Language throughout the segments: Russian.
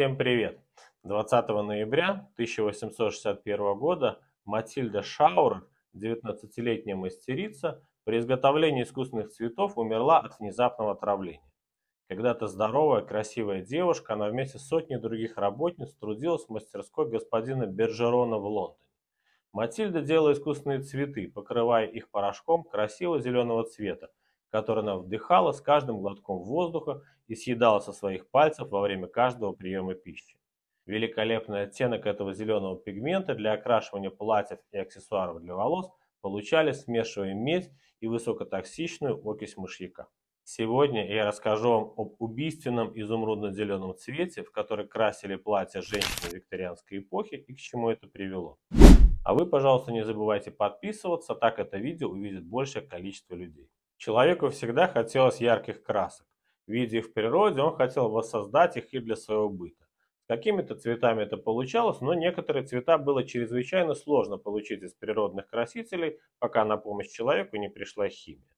Всем привет! 20 ноября 1861 года Матильда Шаурер, 19-летняя мастерица, при изготовлении искусственных цветов умерла от внезапного отравления. Когда-то здоровая, красивая девушка, она вместе с сотней других работниц трудилась в мастерской господина Бержерона в Лондоне. Матильда делала искусственные цветы, покрывая их порошком красивого зеленого цвета, которое она вдыхала с каждым глотком воздуха и съедала со своих пальцев во время каждого приема пищи. Великолепный оттенок этого зеленого пигмента для окрашивания платьев и аксессуаров для волос получали, смешивая медь и высокотоксичную окись мышьяка. Сегодня я расскажу вам об убийственном изумрудно-зеленом цвете, в который красили платья женщины викторианской эпохи и к чему это привело. А вы, пожалуйста, не забывайте подписываться, так это видео увидит большее количество людей. Человеку всегда хотелось ярких красок. Видя их в природе, он хотел воссоздать их и для своего быта. Какими-то цветами это получалось, но некоторые цвета было чрезвычайно сложно получить из природных красителей, пока на помощь человеку не пришла химия.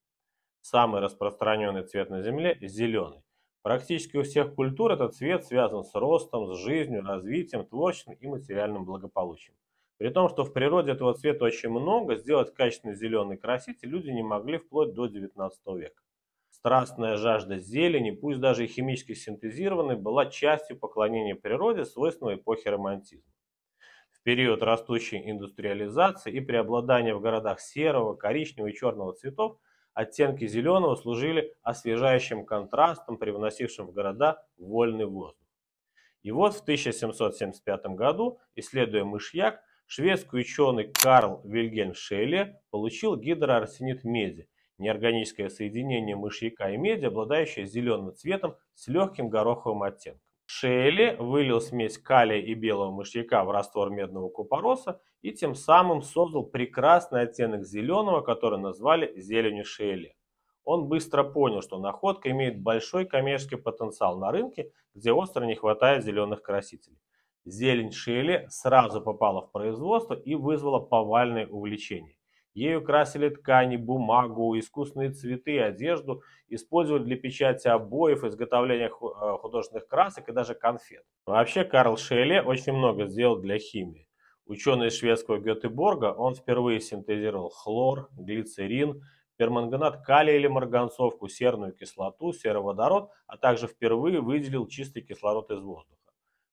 Самый распространенный цвет на Земле – зеленый. Практически у всех культур этот цвет связан с ростом, с жизнью, развитием, творчеством и материальным благополучием. При том, что в природе этого цвета очень много, сделать качественный зеленый краситель люди не могли вплоть до 19 века. Страстная жажда зелени, пусть даже и химически синтезированной, была частью поклонения природе, свойственной эпохи романтизма. В период растущей индустриализации и преобладания в городах серого, коричневого и черного цветов оттенки зеленого служили освежающим контрастом, привносившим в города вольный воздух. И вот в 1775 году, исследуя мышьяк, Шведский ученый Карл Вильгельм Шелли получил гидроарсенит меди, неорганическое соединение мышьяка и меди, обладающее зеленым цветом с легким гороховым оттенком. Шелли вылил смесь калия и белого мышьяка в раствор медного купороса и тем самым создал прекрасный оттенок зеленого, который назвали зеленью Шелли. Он быстро понял, что находка имеет большой коммерческий потенциал на рынке, где остро не хватает зеленых красителей. Зелень Шелли сразу попала в производство и вызвала повальное увлечение. Ею красили ткани, бумагу, искусственные цветы, одежду, использовали для печати обоев, изготовления э, художественных красок и даже конфет. Вообще Карл Шелли очень много сделал для химии. Ученый из шведского Гетеборга, он впервые синтезировал хлор, глицерин, перманганат калия или марганцовку, серную кислоту, сероводород, а также впервые выделил чистый кислород из воздуха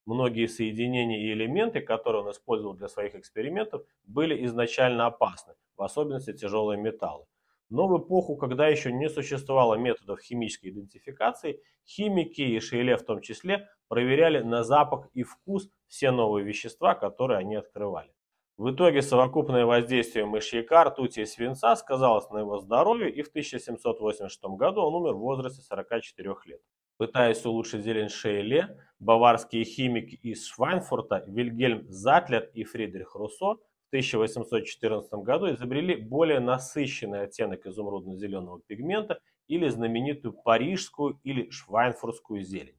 многие соединения и элементы, которые он использовал для своих экспериментов, были изначально опасны, в особенности тяжелые металлы. Но в эпоху, когда еще не существовало методов химической идентификации, химики и Шейле в том числе проверяли на запах и вкус все новые вещества, которые они открывали. В итоге совокупное воздействие мышьяка, ртути и свинца сказалось на его здоровье, и в 1786 году он умер в возрасте 44 лет. Пытаясь улучшить зелень Шейле, баварские химики из Швайнфурта Вильгельм Затлер и Фридрих Руссо в 1814 году изобрели более насыщенный оттенок изумрудно-зеленого пигмента или знаменитую парижскую или швайнфуртскую зелень.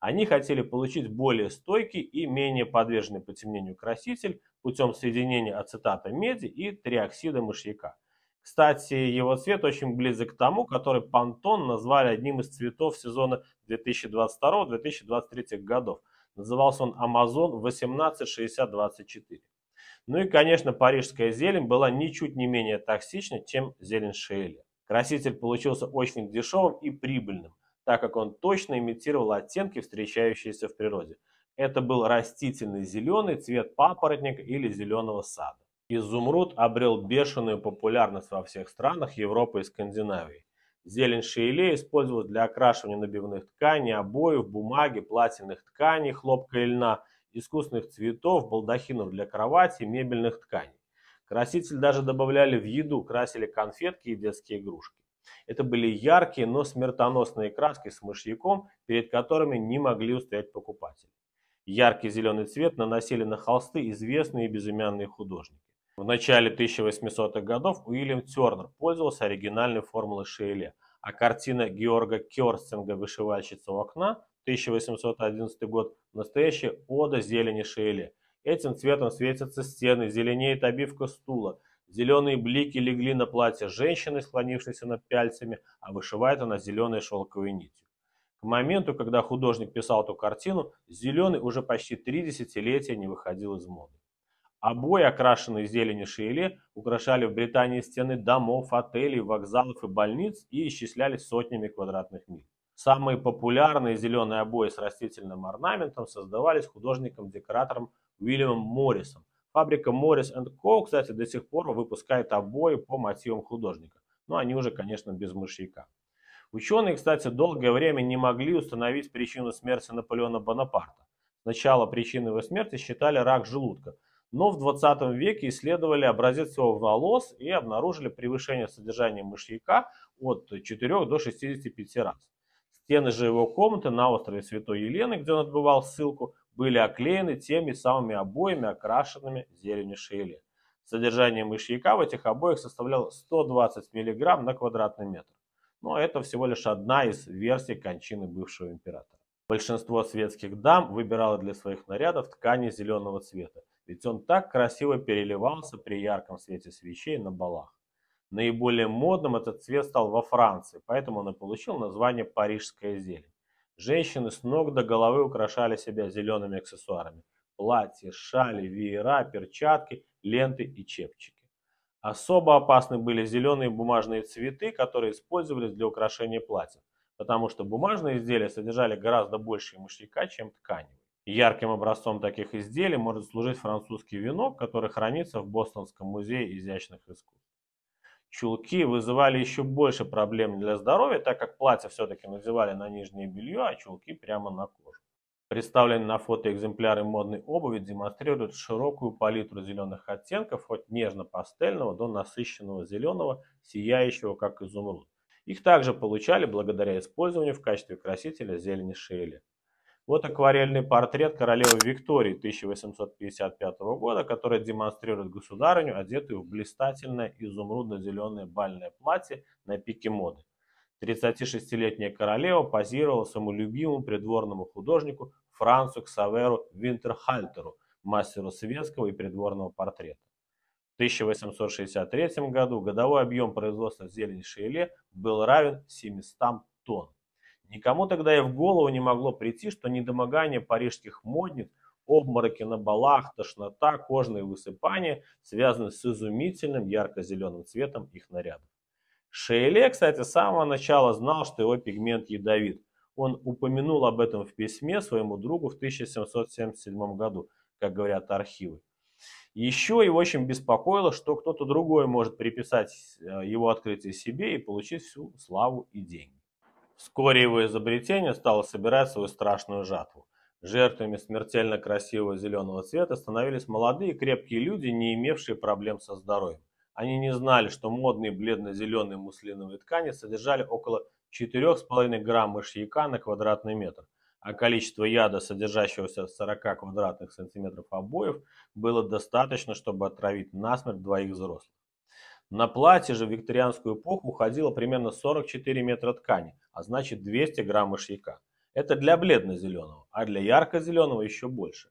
Они хотели получить более стойкий и менее подверженный потемнению краситель путем соединения ацетата меди и триоксида мышьяка – кстати, его цвет очень близок к тому, который Пантон назвали одним из цветов сезона 2022-2023 годов. Назывался он Amazon 186024. Ну и, конечно, парижская зелень была ничуть не менее токсична, чем зелень Шейля. Краситель получился очень дешевым и прибыльным, так как он точно имитировал оттенки, встречающиеся в природе. Это был растительный зеленый цвет папоротника или зеленого сада. Изумруд обрел бешеную популярность во всех странах Европы и Скандинавии. Зелень шиеле использовалась для окрашивания набивных тканей, обоев, бумаги, платиных тканей, хлопка и льна, искусственных цветов, балдахинов для кровати, мебельных тканей. Краситель даже добавляли в еду, красили конфетки и детские игрушки. Это были яркие, но смертоносные краски с мышьяком, перед которыми не могли устоять покупатели. Яркий зеленый цвет наносили на холсты известные безымянные художники. В начале 1800-х годов Уильям Тернер пользовался оригинальной формулой Шейле, а картина Георга Керстинга «Вышивальщица у окна» 1811 год – настоящая ода зелени Шейле. Этим цветом светятся стены, зеленеет обивка стула, зеленые блики легли на платье женщины, склонившейся над пяльцами, а вышивает она зеленой шелковой нитью. К моменту, когда художник писал эту картину, зеленый уже почти три десятилетия не выходил из моды. Обои, окрашенные зеленью шиели, украшали в Британии стены домов, отелей, вокзалов и больниц и исчислялись сотнями квадратных миль. Самые популярные зеленые обои с растительным орнаментом создавались художником-декоратором Уильямом Моррисом. Фабрика Morris Co, кстати, до сих пор выпускает обои по мотивам художника, но они уже, конечно, без мышьяка. Ученые, кстати, долгое время не могли установить причину смерти Наполеона Бонапарта. Сначала причиной его смерти считали рак желудка – но в 20 веке исследовали образец его волос и обнаружили превышение содержания мышьяка от 4 до 65 раз. Стены же его комнаты на острове Святой Елены, где он отбывал ссылку, были оклеены теми самыми обоями, окрашенными зеленью шейли. Содержание мышьяка в этих обоях составляло 120 мг на квадратный метр. Но это всего лишь одна из версий кончины бывшего императора. Большинство светских дам выбирало для своих нарядов ткани зеленого цвета ведь он так красиво переливался при ярком свете свечей на балах. Наиболее модным этот цвет стал во Франции, поэтому он и получил название «парижская зелень». Женщины с ног до головы украшали себя зелеными аксессуарами – платья, шали, веера, перчатки, ленты и чепчики. Особо опасны были зеленые бумажные цветы, которые использовались для украшения платьев, потому что бумажные изделия содержали гораздо больше мышьяка, чем ткани. Ярким образцом таких изделий может служить французский венок, который хранится в Бостонском музее изящных искусств. Чулки вызывали еще больше проблем для здоровья, так как платье все-таки надевали на нижнее белье, а чулки прямо на кожу. Представленные на фото экземпляры модной обуви демонстрируют широкую палитру зеленых оттенков, от нежно-пастельного до насыщенного зеленого, сияющего как изумруд. Их также получали благодаря использованию в качестве красителя зелени шейли. Вот акварельный портрет королевы Виктории 1855 года, который демонстрирует государыню, одетую в блистательное изумрудно-зеленое бальное платье на пике моды. 36-летняя королева позировала своему любимому придворному художнику Францу Ксаверу Винтерхальтеру, мастеру светского и придворного портрета. В 1863 году годовой объем производства зелени Шейле был равен 700 тонн. Никому тогда и в голову не могло прийти, что недомогание парижских модниц, обмороки на балах, тошнота, кожные высыпания связаны с изумительным ярко-зеленым цветом их нарядов. Шейле, кстати, с самого начала знал, что его пигмент ядовит. Он упомянул об этом в письме своему другу в 1777 году, как говорят архивы. Еще его очень беспокоило, что кто-то другой может приписать э, его открытие себе и получить всю славу и деньги. Вскоре его изобретение стало собирать свою страшную жатву. Жертвами смертельно красивого зеленого цвета становились молодые крепкие люди, не имевшие проблем со здоровьем. Они не знали, что модные бледно-зеленые муслиновые ткани содержали около 4,5 грамм мышьяка на квадратный метр, а количество яда, содержащегося в 40 квадратных сантиметров обоев, было достаточно, чтобы отравить насмерть двоих взрослых. На платье же в викторианскую эпоху уходило примерно 44 метра ткани, а значит 200 грамм мышьяка. Это для бледно-зеленого, а для ярко-зеленого еще больше.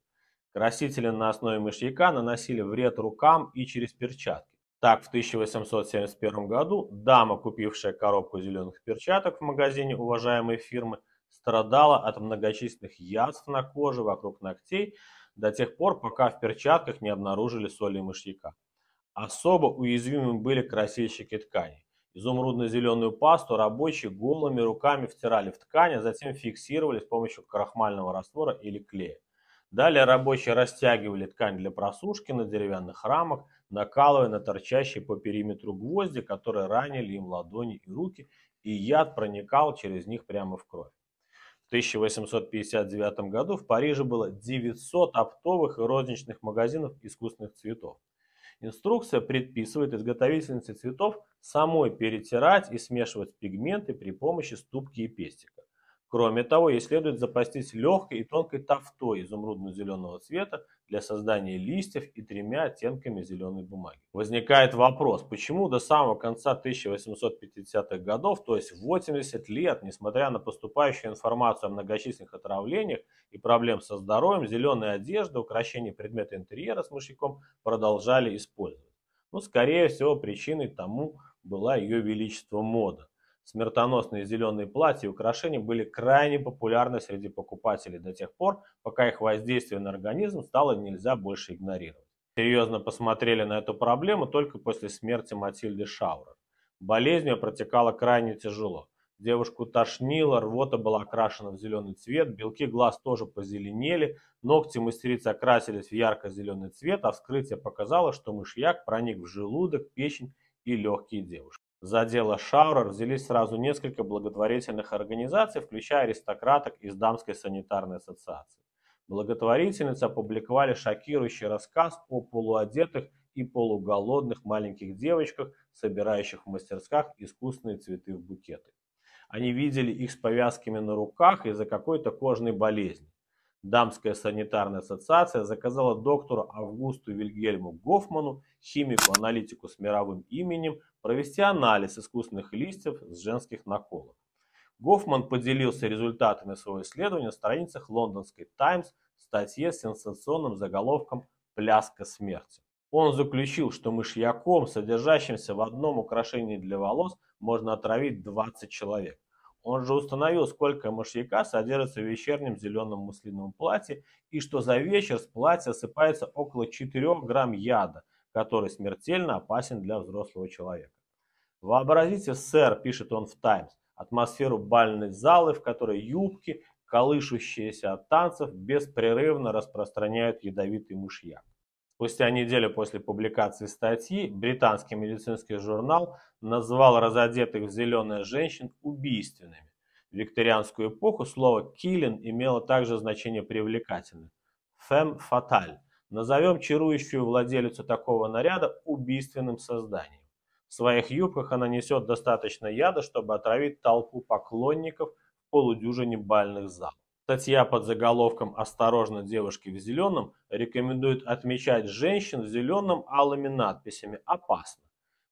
Красители на основе мышьяка наносили вред рукам и через перчатки. Так, в 1871 году дама, купившая коробку зеленых перчаток в магазине уважаемой фирмы, страдала от многочисленных язв на коже вокруг ногтей до тех пор, пока в перчатках не обнаружили соли мышьяка. Особо уязвимыми были красильщики тканей. Изумрудно-зеленую пасту рабочие голыми руками втирали в ткань, а затем фиксировали с помощью крахмального раствора или клея. Далее рабочие растягивали ткань для просушки на деревянных рамах, накалывая на торчащие по периметру гвозди, которые ранили им ладони и руки, и яд проникал через них прямо в кровь. В 1859 году в Париже было 900 оптовых и розничных магазинов искусственных цветов. Инструкция предписывает изготовительнице цветов самой перетирать и смешивать пигменты при помощи ступки и пестика. Кроме того, ей следует запастись легкой и тонкой тафтой изумрудно-зеленого цвета для создания листьев и тремя оттенками зеленой бумаги. Возникает вопрос, почему до самого конца 1850-х годов, то есть 80 лет, несмотря на поступающую информацию о многочисленных отравлениях и проблем со здоровьем, зеленая одежда, украшение предмета интерьера с мышьяком продолжали использовать? Ну, скорее всего, причиной тому была ее величество мода. Смертоносные зеленые платья и украшения были крайне популярны среди покупателей до тех пор, пока их воздействие на организм стало нельзя больше игнорировать. Серьезно посмотрели на эту проблему только после смерти Матильды Шаура. Болезнь ее протекала крайне тяжело. Девушку тошнило, рвота была окрашена в зеленый цвет, белки глаз тоже позеленели, ногти мастерицы окрасились в ярко-зеленый цвет, а вскрытие показало, что мышьяк проник в желудок, печень и легкие девушки. За дело Шаура взялись сразу несколько благотворительных организаций, включая аристократок из Дамской санитарной ассоциации. Благотворительницы опубликовали шокирующий рассказ о полуодетых и полуголодных маленьких девочках, собирающих в мастерских искусственные цветы в букеты. Они видели их с повязками на руках из-за какой-то кожной болезни. Дамская санитарная ассоциация заказала доктору Августу Вильгельму Гофману, химику-аналитику с мировым именем, провести анализ искусственных листьев с женских наколок. Гофман поделился результатами своего исследования в страницах лондонской «Таймс» в статье с сенсационным заголовком «Пляска смерти». Он заключил, что мышьяком, содержащимся в одном украшении для волос, можно отравить 20 человек. Он же установил, сколько мышьяка содержится в вечернем зеленом муслиновом платье и что за вечер с платья осыпается около 4 грамм яда, который смертельно опасен для взрослого человека. Вообразите, сэр, пишет он в «Таймс», атмосферу бальной залы, в которой юбки, колышущиеся от танцев, беспрерывно распространяют ядовитый мышьяк. Спустя неделю после публикации статьи британский медицинский журнал назвал разодетых в зеленые женщин убийственными. В викторианскую эпоху слово «киллин» имело также значение привлекательное. Фем фаталь. Назовем чарующую владелицу такого наряда убийственным созданием. В своих юбках она несет достаточно яда, чтобы отравить толпу поклонников в полудюжине бальных залов. Статья под заголовком «Осторожно, девушки в зеленом» рекомендует отмечать женщин в зеленом алыми надписями «Опасно».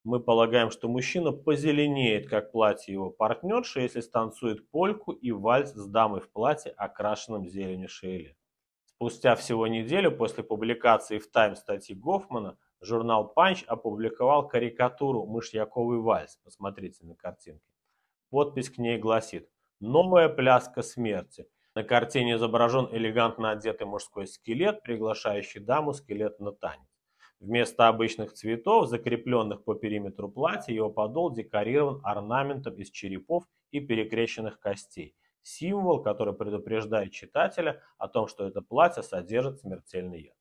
Мы полагаем, что мужчина позеленеет, как платье его партнерши, если станцует польку и вальс с дамой в платье, окрашенном зеленью шейли. Спустя всего неделю после публикации в Тайм статьи Гофмана журнал Punch опубликовал карикатуру «Мышьяковый вальс». Посмотрите на картинке. Подпись к ней гласит «Новая пляска смерти» На картине изображен элегантно одетый мужской скелет, приглашающий даму скелет на танец. Вместо обычных цветов, закрепленных по периметру платья, его подол декорирован орнаментом из черепов и перекрещенных костей. Символ, который предупреждает читателя о том, что это платье содержит смертельный яд.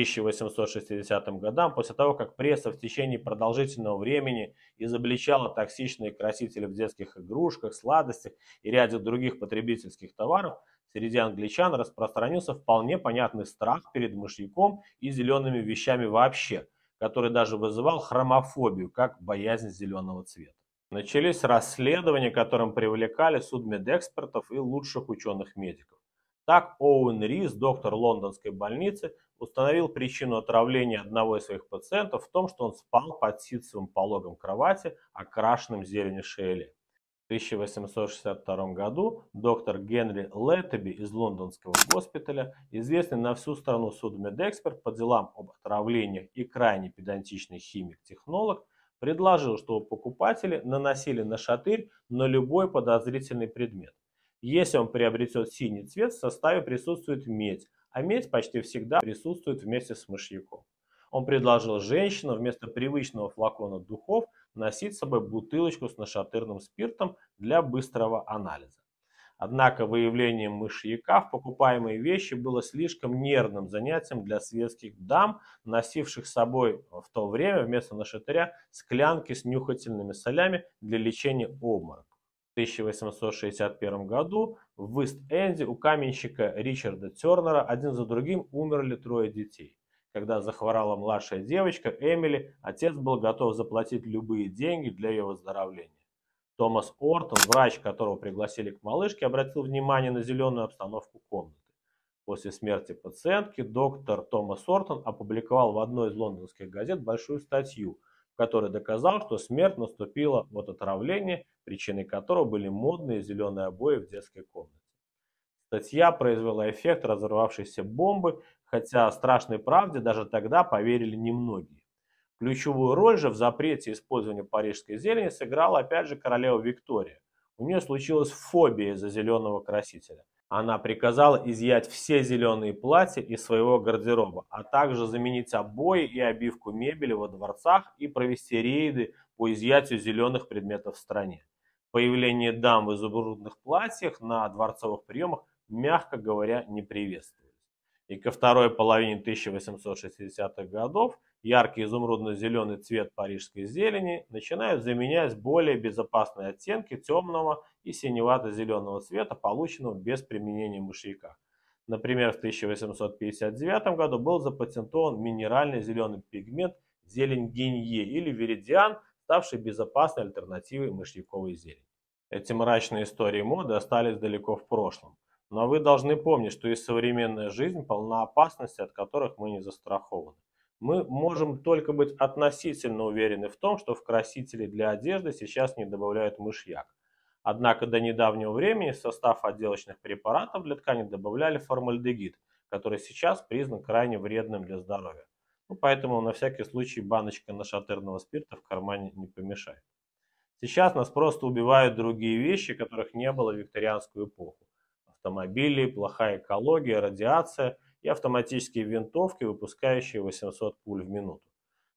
1860 годам, после того, как пресса в течение продолжительного времени изобличала токсичные красители в детских игрушках, сладостях и ряде других потребительских товаров, среди англичан распространился вполне понятный страх перед мышьяком и зелеными вещами вообще, который даже вызывал хромофобию, как боязнь зеленого цвета. Начались расследования, которым привлекали судмедэкспертов и лучших ученых-медиков. Так Оуэн Рис, доктор лондонской больницы, установил причину отравления одного из своих пациентов в том, что он спал под ситцевым пологом кровати, окрашенным зелени шейли. В 1862 году доктор Генри Леттеби из лондонского госпиталя, известный на всю страну судмедэксперт по делам об отравлениях и крайне педантичный химик-технолог, предложил, чтобы покупатели наносили на шатырь на любой подозрительный предмет. Если он приобретет синий цвет, в составе присутствует медь, а медь почти всегда присутствует вместе с мышьяком. Он предложил женщинам вместо привычного флакона духов носить с собой бутылочку с нашатырным спиртом для быстрого анализа. Однако выявление мышьяка в покупаемые вещи было слишком нервным занятием для светских дам, носивших с собой в то время вместо нашатыря склянки с нюхательными солями для лечения обморока. 1861 году в Ист-Энде у каменщика Ричарда Тернера один за другим умерли трое детей. Когда захворала младшая девочка Эмили, отец был готов заплатить любые деньги для ее выздоровления. Томас Ортон, врач, которого пригласили к малышке, обратил внимание на зеленую обстановку комнаты. После смерти пациентки доктор Томас Ортон опубликовал в одной из лондонских газет большую статью – который доказал, что смерть наступила от отравления, причиной которого были модные зеленые обои в детской комнате. Статья произвела эффект разорвавшейся бомбы, хотя страшной правде даже тогда поверили немногие. Ключевую роль же в запрете использования парижской зелени сыграла опять же королева Виктория. У нее случилась фобия из-за зеленого красителя – она приказала изъять все зеленые платья из своего гардероба, а также заменить обои и обивку мебели во дворцах и провести рейды по изъятию зеленых предметов в стране. Появление дам в изумрудных платьях на дворцовых приемах, мягко говоря, не приветствовалось. И ко второй половине 1860-х годов яркий изумрудно-зеленый цвет парижской зелени начинают заменять более безопасные оттенки темного и синевато-зеленого цвета, полученного без применения мышьяка. Например, в 1859 году был запатентован минеральный зеленый пигмент зелень гинье или веридиан, ставший безопасной альтернативой мышьяковой зелени. Эти мрачные истории моды остались далеко в прошлом. Но вы должны помнить, что и современная жизнь полна опасностей, от которых мы не застрахованы мы можем только быть относительно уверены в том, что в красители для одежды сейчас не добавляют мышьяк. Однако до недавнего времени в состав отделочных препаратов для ткани добавляли формальдегид, который сейчас признан крайне вредным для здоровья. Ну, поэтому на всякий случай баночка нашатырного спирта в кармане не помешает. Сейчас нас просто убивают другие вещи, которых не было в викторианскую эпоху. Автомобили, плохая экология, радиация – и автоматические винтовки, выпускающие 800 пуль в минуту.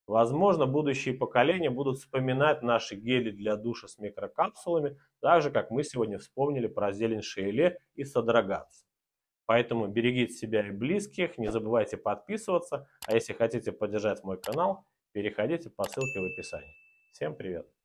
Возможно, будущие поколения будут вспоминать наши гели для душа с микрокапсулами, так же, как мы сегодня вспомнили про зелень шейле и содрогаться. Поэтому берегите себя и близких, не забывайте подписываться, а если хотите поддержать мой канал, переходите по ссылке в описании. Всем привет!